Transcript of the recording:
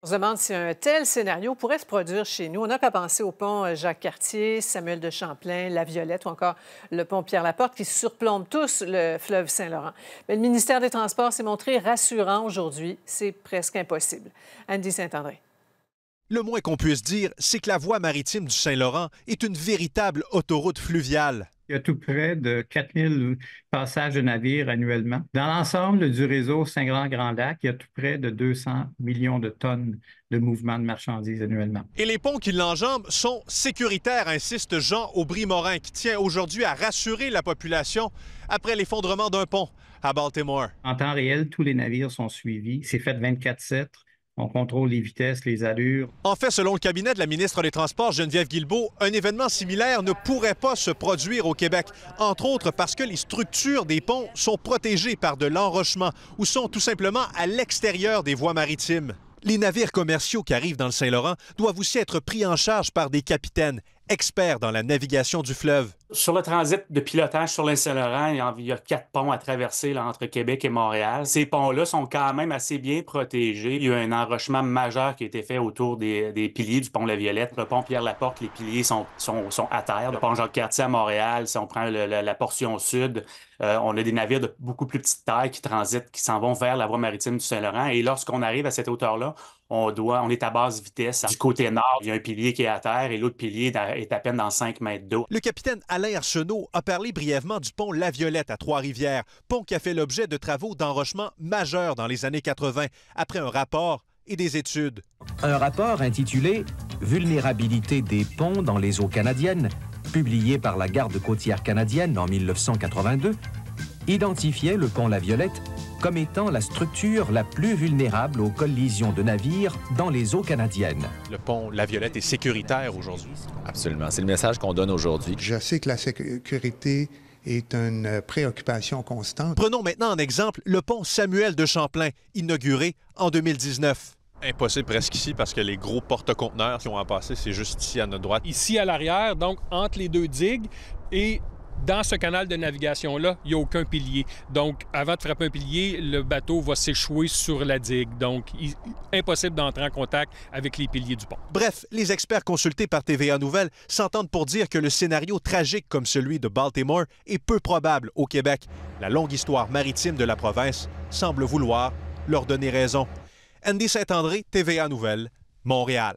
On se demande si un tel scénario pourrait se produire chez nous. On n'a qu'à penser au pont euh, Jacques-Cartier, Samuel de Champlain, La Violette ou encore le pont Pierre-Laporte qui surplombent tous le fleuve Saint-Laurent. Mais le ministère des Transports s'est montré rassurant aujourd'hui. C'est presque impossible. Andy Saint-André. Le moins qu'on puisse dire, c'est que la voie maritime du Saint-Laurent est une véritable autoroute fluviale. Il y a tout près de 4000 passages de navires annuellement. Dans l'ensemble du réseau Saint-Grand-Grand Lac, il y a tout près de 200 millions de tonnes de mouvements de marchandises annuellement. Et les ponts qui l'enjambent sont sécuritaires, insiste Jean Aubry-Morin, qui tient aujourd'hui à rassurer la population après l'effondrement d'un pont à Baltimore. En temps réel, tous les navires sont suivis. C'est fait 24-7 on contrôle les vitesses, les allures. En fait, selon le cabinet de la ministre des Transports, Geneviève Guilbeault, un événement similaire ne pourrait pas se produire au Québec, entre autres parce que les structures des ponts sont protégées par de l'enrochement ou sont tout simplement à l'extérieur des voies maritimes. Les navires commerciaux qui arrivent dans le Saint-Laurent doivent aussi être pris en charge par des capitaines, experts dans la navigation du fleuve. Sur le transit de pilotage sur linstant laurent il y a quatre ponts à traverser entre Québec et Montréal. Ces ponts-là sont quand même assez bien protégés. Il y a un enrochement majeur qui a été fait autour des, piliers du pont La Violette. Le pont Pierre-Laporte, les piliers sont, sont, à terre. Le pont Jacques-Cartier à Montréal, si on prend la, portion sud, euh, on a des navires de beaucoup plus petite taille qui transitent, qui s'en vont vers la voie maritime du Saint-Laurent. Et lorsqu'on arrive à cette hauteur-là, on doit, on est à basse vitesse. Du côté nord, il y a un pilier qui est à terre et l'autre pilier est à peine dans 5 mètres d'eau. Le capitaine Alain Arsenault a parlé brièvement du pont La Violette à Trois-Rivières, pont qui a fait l'objet de travaux d'enrochement majeurs dans les années 80, après un rapport et des études. Un rapport intitulé Vulnérabilité des ponts dans les eaux canadiennes, publié par la garde côtière canadienne en 1982, identifiait le pont La Violette comme étant la structure la plus vulnérable aux collisions de navires dans les eaux canadiennes. Le pont La Violette est sécuritaire aujourd'hui. Absolument. C'est le message qu'on donne aujourd'hui. Je sais que la sécurité est une euh, préoccupation constante. Prenons maintenant en exemple le pont Samuel de Champlain, inauguré en 2019. Impossible presque ici parce que les gros porte-conteneurs qui ont à passer, c'est juste ici à notre droite. Ici à l'arrière, donc entre les deux digues et dans ce canal de navigation-là, il n'y a aucun pilier. Donc, avant de frapper un pilier, le bateau va s'échouer sur la digue. Donc, impossible d'entrer en contact avec les piliers du pont. Bref, les experts consultés par TVA Nouvelle s'entendent pour dire que le scénario tragique comme celui de Baltimore est peu probable au Québec. La longue histoire maritime de la province semble vouloir leur donner raison. Andy Saint-André, TVA Nouvelle, Montréal.